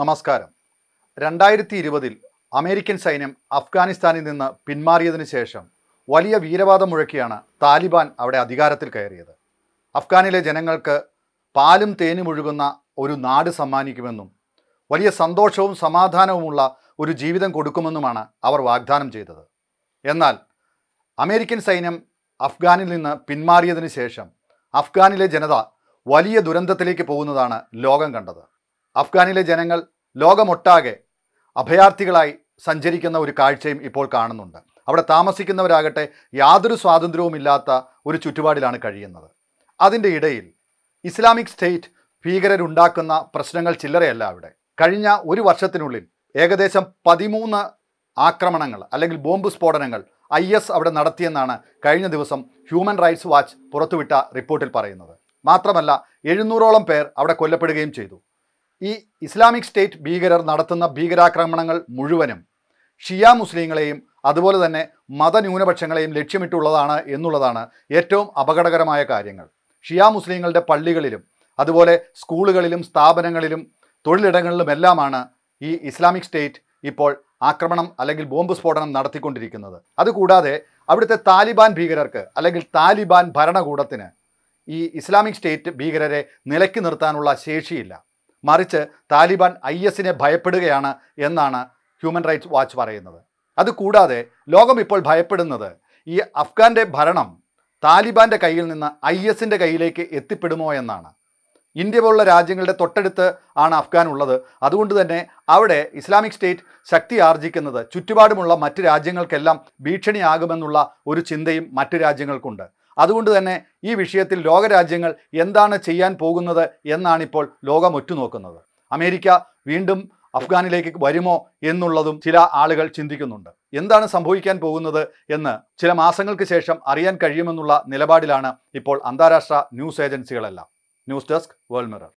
നമസ്കാരം രണ്ടായിരത്തി ഇരുപതിൽ അമേരിക്കൻ സൈന്യം അഫ്ഗാനിസ്ഥാനിൽ നിന്ന് പിന്മാറിയതിനു ശേഷം വലിയ വീരവാദം മുഴക്കിയാണ് താലിബാൻ അവിടെ അധികാരത്തിൽ കയറിയത് അഫ്ഗാനിലെ ജനങ്ങൾക്ക് പാലും തേനും ഒഴുകുന്ന ഒരു നാട് സമ്മാനിക്കുമെന്നും വലിയ സന്തോഷവും സമാധാനവുമുള്ള ഒരു ജീവിതം കൊടുക്കുമെന്നുമാണ് അവർ വാഗ്ദാനം ചെയ്തത് എന്നാൽ അമേരിക്കൻ സൈന്യം അഫ്ഗാനിൽ നിന്ന് പിന്മാറിയതിനു ശേഷം അഫ്ഗാനിലെ ജനത വലിയ ദുരന്തത്തിലേക്ക് പോകുന്നതാണ് ലോകം കണ്ടത് അഫ്ഗാനിലെ ജനങ്ങൾ ലോകമൊട്ടാകെ അഭയാർത്ഥികളായി സഞ്ചരിക്കുന്ന ഒരു കാഴ്ചയും ഇപ്പോൾ കാണുന്നുണ്ട് അവിടെ താമസിക്കുന്നവരാകട്ടെ യാതൊരു സ്വാതന്ത്ര്യവും ഇല്ലാത്ത ഒരു ചുറ്റുപാടിലാണ് കഴിയുന്നത് അതിൻ്റെ ഇടയിൽ ഇസ്ലാമിക് സ്റ്റേറ്റ് ഭീകരരുണ്ടാക്കുന്ന പ്രശ്നങ്ങൾ ചില്ലറയല്ല അവിടെ കഴിഞ്ഞ ഒരു വർഷത്തിനുള്ളിൽ ഏകദേശം പതിമൂന്ന് ആക്രമണങ്ങൾ അല്ലെങ്കിൽ ബോംബ് സ്ഫോടനങ്ങൾ ഐ എസ് അവിടെ നടത്തിയെന്നാണ് കഴിഞ്ഞ ദിവസം ഹ്യൂമൻ റൈറ്റ്സ് വാച്ച് പുറത്തുവിട്ട റിപ്പോർട്ടിൽ പറയുന്നത് മാത്രമല്ല എഴുന്നൂറോളം പേർ അവിടെ കൊല്ലപ്പെടുകയും ചെയ്തു ഈ ഇസ്ലാമിക് സ്റ്റേറ്റ് ഭീകരർ നടത്തുന്ന ഭീകരാക്രമണങ്ങൾ മുഴുവനും ഷിയ മുസ്ലിങ്ങളെയും അതുപോലെ തന്നെ മതന്യൂനപക്ഷങ്ങളെയും ലക്ഷ്യമിട്ടുള്ളതാണ് എന്നുള്ളതാണ് ഏറ്റവും അപകടകരമായ കാര്യങ്ങൾ ഷിയ മുസ്ലിങ്ങളുടെ പള്ളികളിലും അതുപോലെ സ്കൂളുകളിലും സ്ഥാപനങ്ങളിലും തൊഴിലിടങ്ങളിലുമെല്ലാമാണ് ഈ ഇസ്ലാമിക് സ്റ്റേറ്റ് ഇപ്പോൾ ആക്രമണം അല്ലെങ്കിൽ ബോംബ് സ്ഫോടനം നടത്തിക്കൊണ്ടിരിക്കുന്നത് അതുകൂടാതെ അവിടുത്തെ താലിബാൻ ഭീകരർക്ക് അല്ലെങ്കിൽ താലിബാൻ ഭരണകൂടത്തിന് ഈ ഇസ്ലാമിക് സ്റ്റേറ്റ് ഭീകരരെ നിലക്കി നിർത്താനുള്ള ശേഷിയില്ല മറിച്ച് താലിബാൻ ഐ എസിനെ ഭയപ്പെടുകയാണ് എന്നാണ് ഹ്യൂമൻ റൈറ്റ്സ് വാച്ച് പറയുന്നത് അതുകൂടാതെ ലോകം ഇപ്പോൾ ഭയപ്പെടുന്നത് ഈ അഫ്ഗാൻ്റെ ഭരണം താലിബാൻ്റെ കയ്യിൽ നിന്ന് ഐ എസിൻ്റെ കയ്യിലേക്ക് എത്തിപ്പെടുമോ എന്നാണ് ഇന്ത്യ പോലുള്ള രാജ്യങ്ങളുടെ തൊട്ടടുത്ത് ആണ് അഫ്ഗാൻ ഉള്ളത് അതുകൊണ്ട് തന്നെ അവിടെ ഇസ്ലാമിക് സ്റ്റേറ്റ് ശക്തി ആർജിക്കുന്നത് ചുറ്റുപാടുമുള്ള മറ്റ് രാജ്യങ്ങൾക്കെല്ലാം ഭീഷണിയാകുമെന്നുള്ള ഒരു ചിന്തയും മറ്റ് രാജ്യങ്ങൾക്കുണ്ട് അതുകൊണ്ട് തന്നെ ഈ വിഷയത്തിൽ ലോകരാജ്യങ്ങൾ എന്താണ് ചെയ്യാൻ പോകുന്നത് എന്നാണിപ്പോൾ ലോകം ഒറ്റുനോക്കുന്നത് അമേരിക്ക വീണ്ടും അഫ്ഗാനിലേക്ക് വരുമോ എന്നുള്ളതും ചില ആളുകൾ ചിന്തിക്കുന്നുണ്ട് എന്താണ് സംഭവിക്കാൻ പോകുന്നത് എന്ന് ചില മാസങ്ങൾക്ക് ശേഷം അറിയാൻ കഴിയുമെന്നുള്ള നിലപാടിലാണ് ഇപ്പോൾ അന്താരാഷ്ട്ര ന്യൂസ് ഏജൻസികളെല്ലാം ന്യൂസ് ഡെസ്ക് വേൾഡ് മിറർ